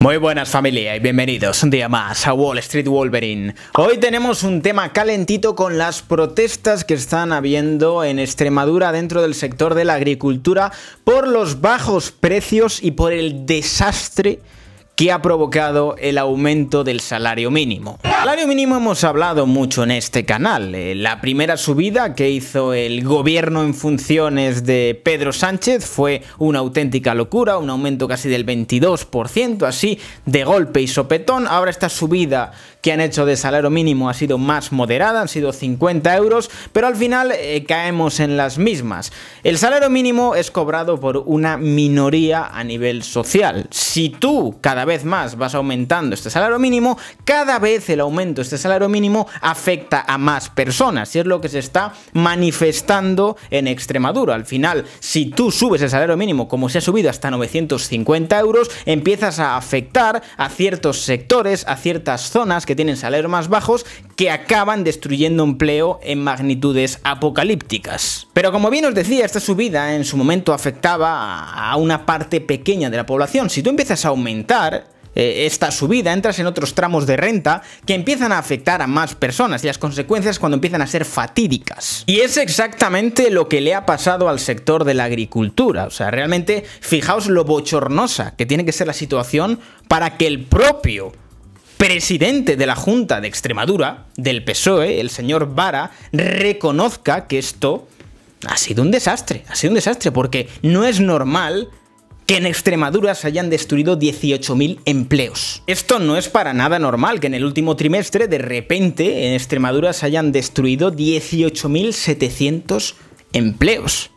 Muy buenas familia y bienvenidos un día más a Wall Street Wolverine. Hoy tenemos un tema calentito con las protestas que están habiendo en Extremadura dentro del sector de la agricultura por los bajos precios y por el desastre que ha provocado el aumento del salario mínimo. Salario mínimo hemos hablado mucho en este canal. Eh, la primera subida que hizo el gobierno en funciones de Pedro Sánchez fue una auténtica locura, un aumento casi del 22%, así de golpe y sopetón. Ahora esta subida que han hecho de salario mínimo ha sido más moderada, han sido 50 euros, pero al final eh, caemos en las mismas. El salario mínimo es cobrado por una minoría a nivel social. Si tú cada vez más vas aumentando este salario mínimo, cada vez el aumento este salario mínimo afecta a más personas. Y es lo que se está manifestando en Extremadura. Al final, si tú subes el salario mínimo como se ha subido hasta 950 euros, empiezas a afectar a ciertos sectores, a ciertas zonas que tienen salarios más bajos que acaban destruyendo empleo en magnitudes apocalípticas. Pero como bien os decía, esta subida en su momento afectaba a una parte pequeña de la población. Si tú empiezas a aumentar, eh, esta subida, entras en otros tramos de renta que empiezan a afectar a más personas y las consecuencias cuando empiezan a ser fatídicas. Y es exactamente lo que le ha pasado al sector de la agricultura. O sea, realmente fijaos lo bochornosa que tiene que ser la situación para que el propio presidente de la Junta de Extremadura, del PSOE, el señor Vara, reconozca que esto ha sido un desastre, ha sido un desastre, porque no es normal que en Extremadura se hayan destruido 18.000 empleos. Esto no es para nada normal, que en el último trimestre de repente en Extremadura se hayan destruido 18.700 empleos.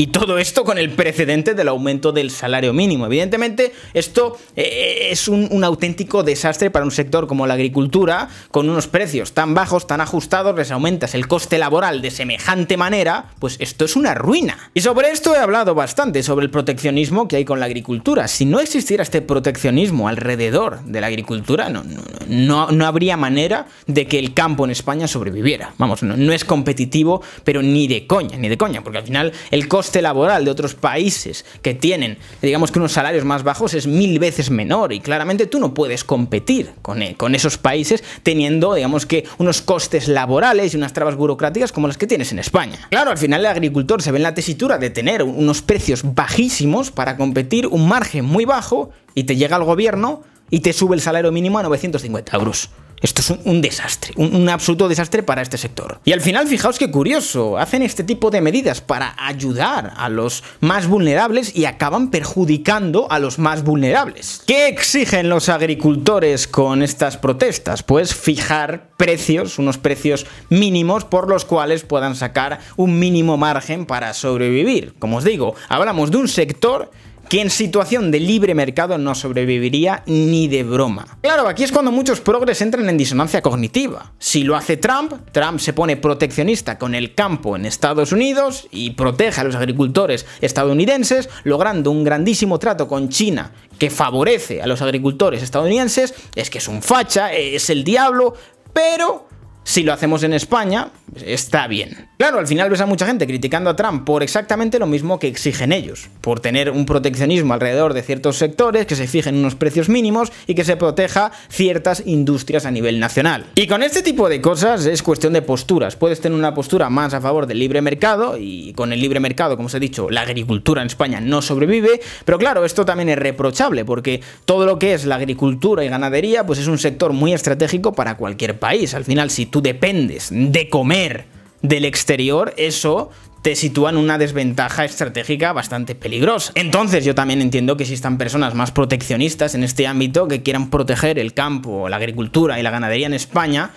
Y todo esto con el precedente del aumento del salario mínimo. Evidentemente, esto eh, eh, es un, auténtico desastre para un sector como la agricultura, con unos precios tan bajos, tan ajustados, les aumentas el coste laboral de semejante manera, pues esto es una ruina. Y sobre esto he hablado bastante, sobre el proteccionismo que hay con la agricultura. Si no existiera este proteccionismo alrededor de la agricultura, no, no, habría manera de que el campo en España sobreviviera. Vamos, no, no es competitivo, pero ni de coña, ni de coña, porque al final el coste coste laboral de otros países que tienen, digamos que unos salarios más bajos es mil veces menor y claramente tú no puedes competir con, eh, con esos países teniendo, digamos que, unos costes laborales y unas trabas burocráticas como las que tienes en España. Claro, al final el agricultor se ve en la tesitura de tener unos precios bajísimos para competir, un margen muy bajo y te llega al gobierno y te sube el salario mínimo a 950 euros. Esto es un, desastre, un, un, absoluto desastre para este sector. Y al final, fijaos qué curioso, hacen este tipo de medidas para ayudar a los más vulnerables y acaban perjudicando a los más vulnerables. ¿Qué exigen los agricultores con estas protestas? Pues fijar precios, unos precios mínimos por los cuales puedan sacar un mínimo margen para sobrevivir. Como os digo, hablamos de un sector que en situación de libre mercado no sobreviviría ni de broma. Claro, aquí es cuando muchos progres entran en disonancia cognitiva. Si lo hace Trump, Trump se pone proteccionista con el campo en Estados Unidos y protege a los agricultores estadounidenses, logrando un grandísimo trato con China que favorece a los agricultores estadounidenses, es que es un facha, es el diablo, pero si lo hacemos en España, está bien. Claro, al final ves a mucha gente criticando a Trump por exactamente lo mismo que exigen ellos, por tener un proteccionismo alrededor de ciertos sectores, que se fijen unos precios mínimos y que se proteja ciertas industrias a nivel nacional. Y con este tipo de cosas es cuestión de posturas. Puedes tener una postura más a favor del libre mercado y con el libre mercado, como os he dicho, la agricultura en España no sobrevive, pero claro, esto también es reprochable porque todo lo que es la agricultura y ganadería pues es un sector muy estratégico para cualquier país. Al final, si tú dependes de comer del exterior, eso te sitúa en una desventaja estratégica bastante peligrosa. Entonces yo también entiendo que existan personas más proteccionistas en este ámbito que quieran proteger el campo, la agricultura y la ganadería en España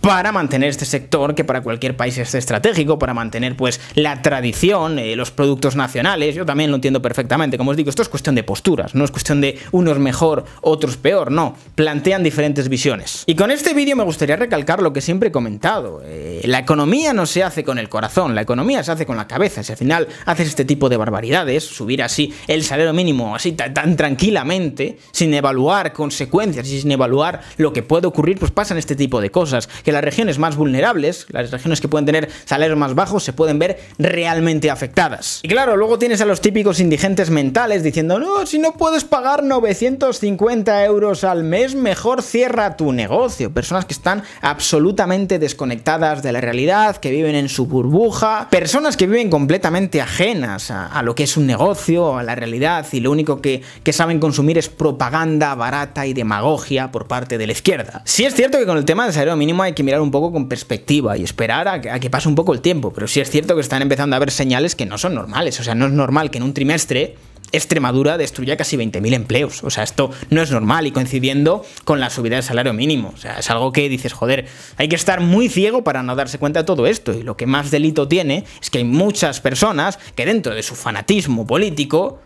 para mantener este sector que para cualquier país es estratégico, para mantener pues la tradición, eh, los productos nacionales, yo también lo entiendo perfectamente, como os digo, esto es cuestión de posturas, no es cuestión de unos mejor, otros peor, no, plantean diferentes visiones. Y con este vídeo me gustaría recalcar lo que siempre he comentado, eh, la economía no se hace con el corazón, la economía se hace con la cabeza, si al final haces este tipo de barbaridades, subir así el salario mínimo así tan tranquilamente, sin evaluar consecuencias y sin evaluar lo que puede ocurrir, pues pasan este tipo de cosas que las regiones más vulnerables, las regiones que pueden tener salarios más bajos, se pueden ver realmente afectadas. Y claro, luego tienes a los típicos indigentes mentales diciendo, no, si no puedes pagar 950 euros al mes, mejor cierra tu negocio. Personas que están absolutamente desconectadas de la realidad, que viven en su burbuja, personas que viven completamente ajenas a, lo que es un negocio, a la realidad, y lo único que, que saben consumir es propaganda barata y demagogia por parte de la izquierda. Sí es cierto que con el tema del salario mínimo hay que mirar un poco con perspectiva y esperar a que, pase un poco el tiempo. Pero sí es cierto que están empezando a haber señales que no son normales. O sea, no es normal que en un trimestre Extremadura destruya casi 20.000 empleos. O sea, esto no es normal y coincidiendo con la subida del salario mínimo. O sea, es algo que dices, joder, hay que estar muy ciego para no darse cuenta de todo esto. Y lo que más delito tiene es que hay muchas personas que dentro de su fanatismo político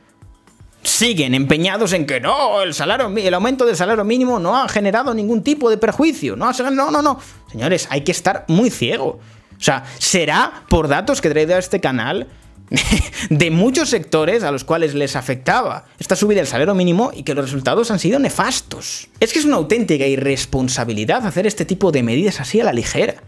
siguen empeñados en que no, el salario, el aumento del salario mínimo no ha generado ningún tipo de perjuicio. No, no, no, Señores, hay que estar muy ciego. O sea, será por datos que traído a este canal de muchos sectores a los cuales les afectaba esta subida del salario mínimo y que los resultados han sido nefastos. Es que es una auténtica irresponsabilidad hacer este tipo de medidas así a la ligera.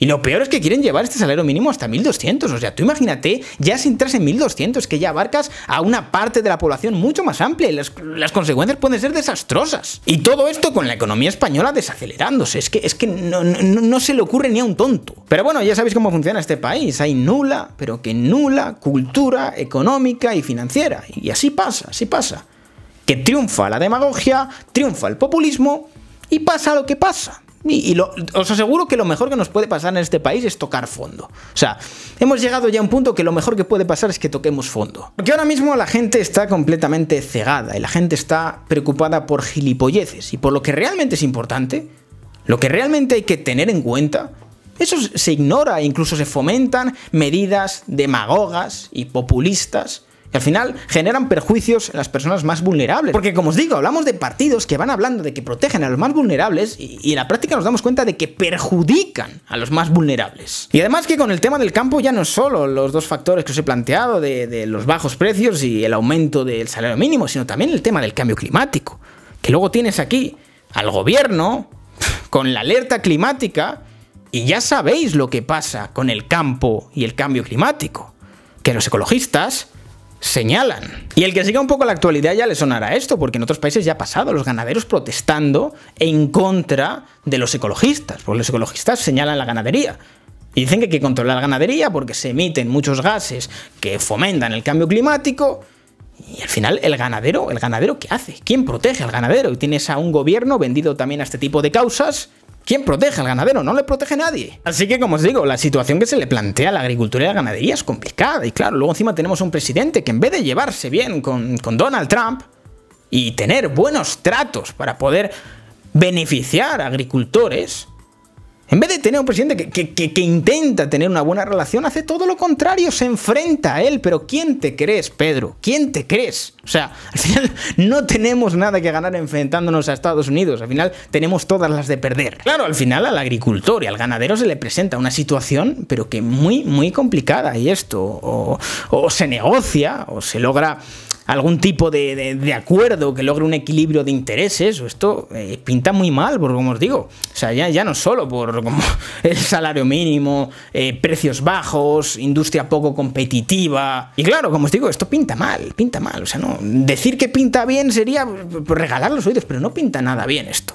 Y lo peor es que quieren llevar este salario mínimo hasta 1.200. O sea, tú imagínate, ya si entras en 1.200, que ya abarcas a una parte de la población mucho más amplia y las, consecuencias pueden ser desastrosas. Y todo esto con la economía española desacelerándose. Es que, es que no, no se le ocurre ni a un tonto. Pero bueno, ya sabéis cómo funciona este país. Hay nula, pero que nula cultura económica y financiera. Y así pasa, así pasa. Que triunfa la demagogia, triunfa el populismo y pasa lo que pasa. Y, os aseguro que lo mejor que nos puede pasar en este país es tocar fondo. O sea, hemos llegado ya a un punto que lo mejor que puede pasar es que toquemos fondo. Porque ahora mismo la gente está completamente cegada y la gente está preocupada por gilipolleces. Y por lo que realmente es importante, lo que realmente hay que tener en cuenta, eso se ignora, e incluso se fomentan medidas demagogas y populistas al final generan perjuicios en las personas más vulnerables. Porque como os digo, hablamos de partidos que van hablando de que protegen a los más vulnerables y, en la práctica nos damos cuenta de que perjudican a los más vulnerables. Y además que con el tema del campo ya no solo los dos factores que os he planteado de los bajos precios y el aumento del salario mínimo, sino también el tema del cambio climático. Que luego tienes aquí al gobierno con la alerta climática y ya sabéis lo que pasa con el campo y el cambio climático. Que los ecologistas señalan. Y el que siga un poco la actualidad ya le sonará esto, porque en otros países ya ha pasado, los ganaderos protestando en contra de los ecologistas, porque los ecologistas señalan la ganadería. Y dicen que hay que controlar la ganadería porque se emiten muchos gases que fomentan el cambio climático. Y al final, el ganadero, ¿el ganadero qué hace? ¿Quién protege al ganadero? Y tienes a un gobierno vendido también a este tipo de causas ¿Quién protege al ganadero? No le protege nadie. Así que, como os digo, la situación que se le plantea a la agricultura y la ganadería es complicada. Y claro, luego encima tenemos un presidente que en vez de llevarse bien con, con Donald Trump y tener buenos tratos para poder beneficiar a agricultores, en vez de tener un presidente que, intenta tener una buena relación, hace todo lo contrario, se enfrenta a él. Pero ¿quién te crees, Pedro? ¿Quién te crees? O sea, al final no tenemos nada que ganar enfrentándonos a Estados Unidos. Al final tenemos todas las de perder. Claro, al final al agricultor y al ganadero se le presenta una situación, pero que muy, muy complicada. Y esto o se negocia o se logra algún tipo de, de, acuerdo que logre un equilibrio de intereses, o esto eh, pinta muy mal, como os digo, o sea, ya, ya no solo por el salario mínimo, eh, precios bajos, industria poco competitiva. Y claro, como os digo, esto pinta mal, pinta mal. O sea, no, decir que pinta bien sería pues, pues, regalar los oídos, pero no pinta nada bien esto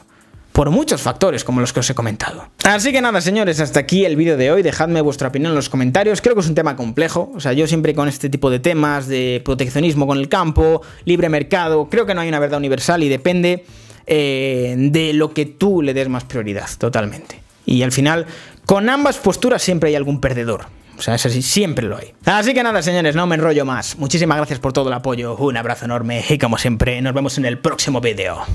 por muchos factores como los que os he comentado. Así que nada, señores, hasta aquí el vídeo de hoy. Dejadme vuestra opinión en los comentarios. Creo que es un tema complejo. O sea, yo siempre con este tipo de temas de proteccionismo con el campo, libre mercado, creo que no hay una verdad universal y depende eh, de lo que tú le des más prioridad, totalmente. Y al final, con ambas posturas siempre hay algún perdedor. O sea, es así, siempre lo hay. Así que nada, señores, no me enrollo más. Muchísimas gracias por todo el apoyo, un abrazo enorme y como siempre, nos vemos en el próximo vídeo.